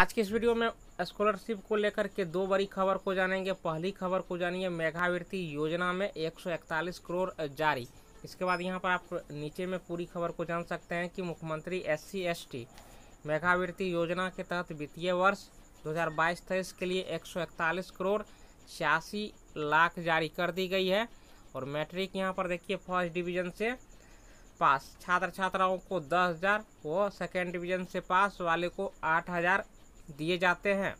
आज के इस वीडियो में स्कॉलरशिप को लेकर के दो बड़ी खबर को जानेंगे पहली खबर को जानिए मेघावृत्ति योजना में 141 करोड़ जारी इसके बाद यहां पर आप नीचे में पूरी खबर को जान सकते हैं कि मुख्यमंत्री एस सी एस टी मेघावृत्ति योजना के तहत वित्तीय वर्ष 2022-23 के लिए 141 करोड़ छियासी लाख जारी कर दी गई है और मैट्रिक यहाँ पर देखिए फर्स्ट डिवीजन से पास छात्र छात्राओं को दस हज़ार व सेकेंड डिवीजन से पास वाले को आठ हज़ार दिए जाते हैं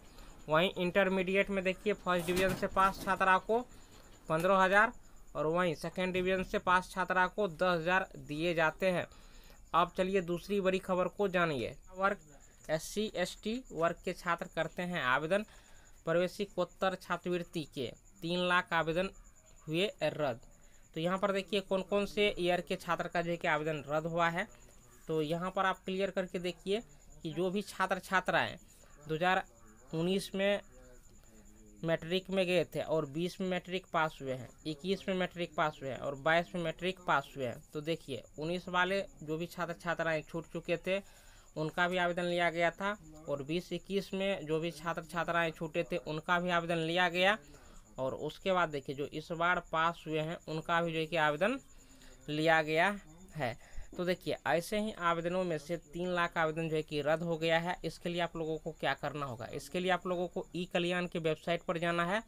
वहीं इंटरमीडिएट में देखिए फर्स्ट डिवीजन से पास छात्रा को पंद्रह हज़ार और वहीं सेकेंड डिवीजन से पास छात्रा को दस हज़ार दिए जाते हैं अब चलिए दूसरी बड़ी खबर को जानिए वर्ग एस सी एस टी वर्ग के छात्र करते हैं आवेदन प्रवेशिकोत्तर छात्रवृत्ति के तीन लाख आवेदन हुए रद्द तो यहाँ पर देखिए कौन कौन से ईयर के छात्र का जो है आवेदन रद्द हुआ है तो यहाँ पर आप क्लियर करके देखिए कि जो भी छात्र छात्राएँ 2019 में मैट्रिक में गए थे और 20 में मैट्रिक पास हुए हैं 21 में मैट्रिक पास हुए हैं और 22 में मैट्रिक पास हुए हैं तो देखिए 19 वाले जो भी छात्र छात्राएं छूट चुके थे उनका भी आवेदन लिया गया था और 20 इक्कीस में जो भी छात्र छात्राएं छूटे थे उनका भी आवेदन लिया गया और उसके बाद देखिए जो इस बार पास हुए हैं उनका भी जो है कि आवेदन लिया गया है तो देखिए ऐसे ही आवेदनों में से तीन लाख आवेदन जो है कि रद्द हो गया है इसके लिए आप लोगों को क्या करना होगा इसके लिए आप लोगों को ई कल्याण की वेबसाइट पर जाना है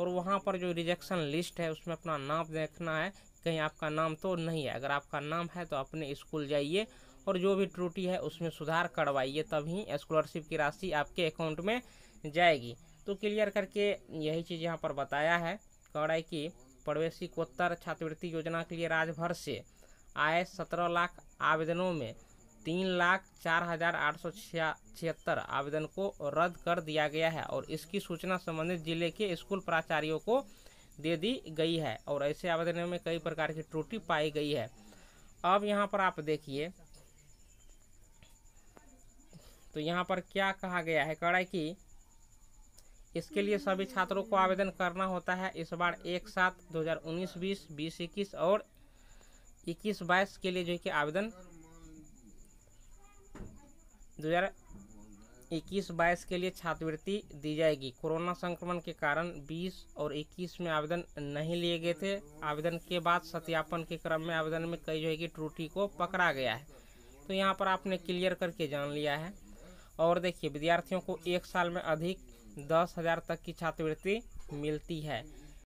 और वहाँ पर जो रिजेक्शन लिस्ट है उसमें अपना नाम देखना है कहीं आपका नाम तो नहीं है अगर आपका नाम है तो अपने स्कूल जाइए और जो भी त्रुटि है उसमें सुधार करवाइए तभी स्कॉलरशिप की राशि आपके अकाउंट में जाएगी तो क्लियर करके यही चीज़ यहाँ पर बताया है कह रहा है कि प्रवेशिकोत्तर छात्रवृत्ति योजना के लिए राज्य भर से आए सत्रह लाख आवेदनों में तीन लाख चार हजार आठ सौ छिहत्तर आवेदन को रद्द कर दिया गया है और इसकी सूचना संबंधित जिले के स्कूल प्राचार्यों को दे दी गई है और ऐसे आवेदनों में कई प्रकार की त्रुटि पाई गई है अब यहाँ पर आप देखिए तो यहाँ पर क्या कहा गया है कड़ा कि इसके लिए सभी छात्रों को आवेदन करना होता है इस बार एक साथ 2019-20, 2021 और इक्कीस बाईस के लिए जो है कि आवेदन दो हज़ार इक्कीस बाईस के लिए छात्रवृत्ति दी जाएगी कोरोना संक्रमण के कारण 20 और 21 में आवेदन नहीं लिए गए थे आवेदन के बाद सत्यापन के क्रम में आवेदन में कई जो है कि त्रुटि को पकड़ा गया है तो यहाँ पर आपने क्लियर करके जान लिया है और देखिए विद्यार्थियों को एक साल में अधिक दस हज़ार तक की छात्रवृत्ति मिलती है